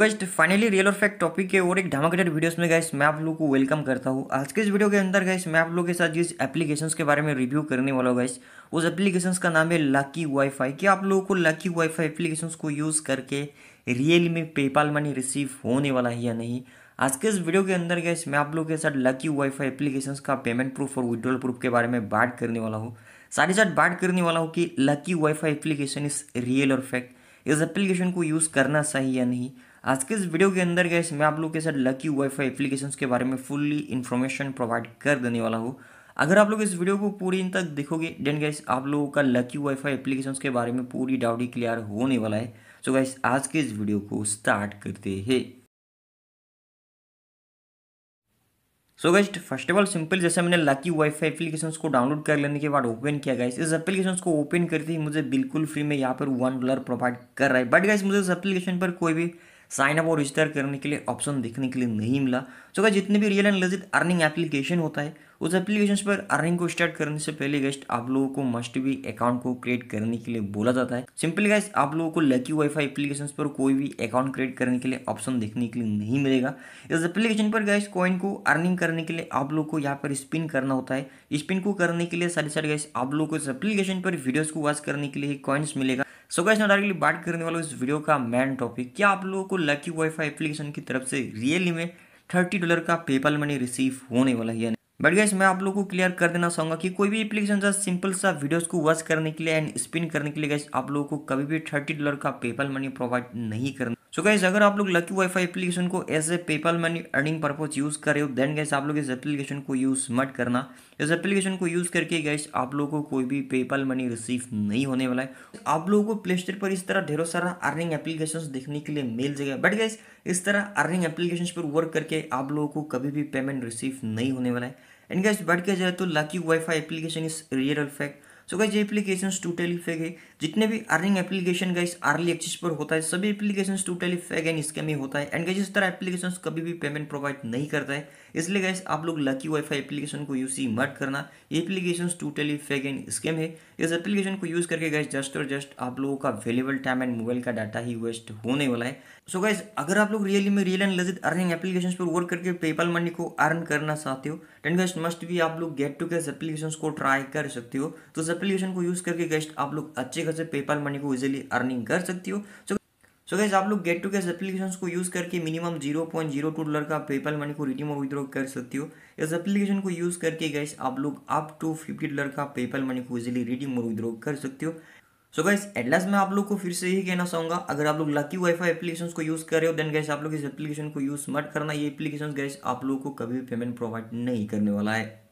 gust finally real और fact topic के और एक धमाकेदार वीडियोस में गाइस मैं आप लोगों को वेलकम करता हूँ आज के इस वीडियो के अंदर गाइस मैं आप लोगों के साथ जिस एप्लीकेशंस के बारे में रिव्यू करने वाला हूँ गाइस उस एप्लीकेशंस का नाम है लकी वाईफाई कि आप लोगों को लकी वाईफाई एप्लीकेशंस को यूज़ करके रियल में पेपाल मनी रिसीव होने वाला है या नहीं आज के इस वीडियो के अंदर गाइस मैं आप लोगों के साथ लकी वाईफाई एप्लीकेशंस का पेमेंट प्रूफ और विड्रॉल प्रूफ के बारे में बात करने वाला हूँ साथ ही साथ बात करने वाला हूँ कि Lucky wifi application is real और फैक्ट इस एप्लीकेशन को यूज़ करना सही या नहीं आज के इस वीडियो के अंदर गैस मैं आप लोग के साथ लकी वाईफाई एप्लीकेशन के बारे में फुल्ली इन्फॉर्मेशन प्रोवाइड कर देने वाला हूँ अगर आप लोग इस वीडियो को पूरी इन तक देखोगे देन गैस आप लोगों का लकी वाईफाई एप्लीकेशन के बारे में पूरी डाउट ही क्लियर होने वाला है सो so गैस आज के इस वीडियो को स्टार्ट करते हैं so guys first of all simple जैसे मैंने लकी वाईफाई एप्लीकेशन को डाउनलोड कर लेने के बाद ओपन किया गाइस इस एप्लीकेशन को ओपन करते ही मुझे बिल्कुल फ्री में यहाँ पर वन डॉलर प्रोवाइड कर रहा है बट गाइस मुझे इस एप्लीकेशन पर कोई भी साइन अप और रजिस्टर करने के लिए ऑप्शन देखने के लिए नहीं मिला सो तो क्या जितने भी real and legit earning application होता है उस एप्लीकेशन पर अर्निंग को स्टार्ट करने से पहले गेस्ट आप लोगों को मस्ट भी अकाउंट को क्रिएट करने के लिए बोला जाता है सिंपली गैस आप लोगों को लकी वाईफाई एप्लीकेशन पर कोई भी अकाउंट क्रिएट करने के लिए ऑप्शन देखने के लिए नहीं मिलेगा इस एप्लीकेशन पर गैस कॉइन को अर्निंग करने के लिए आप लोग को यहाँ पर स्पिन करना होता है स्पिन को करने के लिए सारे सारे गैस आप लोग को इस एप्लीकेशन पर वीडियोज को वॉच करने के लिए कॉइन्स मिलेगा सो गैस मैं डायरेक्टली बात करने वाला इस वीडियो का मेन टॉपिक क्या आप लोगों को लकी वाईफाई एप्लीकेशन की तरफ से रियली में थर्टी डॉलर का पेपल मनी रिसीव होने वाला है बट गैस मैं आप लोगों को क्लियर कर देना चाहूँगा कि कोई भी एप्लीकेशन जैसा सिंपल सा वीडियोस को वॉच करने के लिए एंड स्पिन करने के लिए गैस आप लोगों को कभी भी थर्टी डॉलर का पेपल मनी प्रोवाइड नहीं करना सो so गैस अगर आप लोग लकी वाईफाई एप्लीकेशन को as a PayPal money earning purpose use करे हो देन गैस आप लोग इस एप्लीकेशन को यूज़ मट करना इस एप्लीकेशन को यूज़ करके गैस आप लोगों को कोई भी पेपल मनी रिसीव नहीं होने वाला है आप लोगों को प्ले स्टोर पर इस तरह ढेरों सारा अर्निंग एप्लीकेशन देखने के लिए मिल जाएगा बट गैस इस तरह अर्निंग एप्लीकेशन पर वर्क करके आप लोगों को कभी भी पेमेंट रिसीव नहीं होने वाला है एंड गैस बट किया जाए तो Lucky wifi application is real effect so guys ये एप्लीकेशन टोटली फेक है जितने भी earning application guys early access पर होता है सभी application totally fake and scam ही होता है एंड गाइज इस तरह एप्लीकेशन कभी भी पेमेंट प्रोवाइड नहीं करता है इसलिए गाइस आप लोग लकी वाईफाई एप्लीकेशन को यूज ही मत करना ये application totally fake and scam है इस एप्लीकेशन को यूज करके गाइज जस्ट और जस्ट आप लोगों का वेलेबल टाइम एंड मोबाइल का डाटा ही वेस्ट होने वाला है सो so गाइज अगर आप लोग रियली में real and legit earning application पर वर्क करके पेपल मनी को अर्न करना चाहते हो टेन गाइज मस्ट भी आप लोग गेट टू गैस एप्लीकेशन को ट्राई कर सकते हो तो एप्लीकेशन को यूज़ करके गेस्ट आप लोग अच्छे खासे पेपाल मनी को इजिली अर्निंग कर सकती हो सो सो गैस आप लोग गेट टू गैस एप्लीकेशन को यूज़ करके minimum zero point zero two dollar का पेपाल मनी को रिडीम और विद्रॉ कर सकती हो इस एप्लीकेशन को यूज़ करके गैस आप लोग अप टू फिफ्टी डॉलर का पेपाल मनी को इजिली रिडीम और विद्रॉ कर सकती हो सो गैस एटलास मैं आप लोग को फिर से यही कहना चाहूंगा अगर आप लोग लकी वाईफाई एप्लीकेशन को यूज़ कर रहे हो देन गैस आप लोग इस एप्लीकेशन को यूज़ मत करना ये एप्लीकेशन गैस आप लोग को कभी भी पेमेंट प्रोवाइड नहीं करने वाला है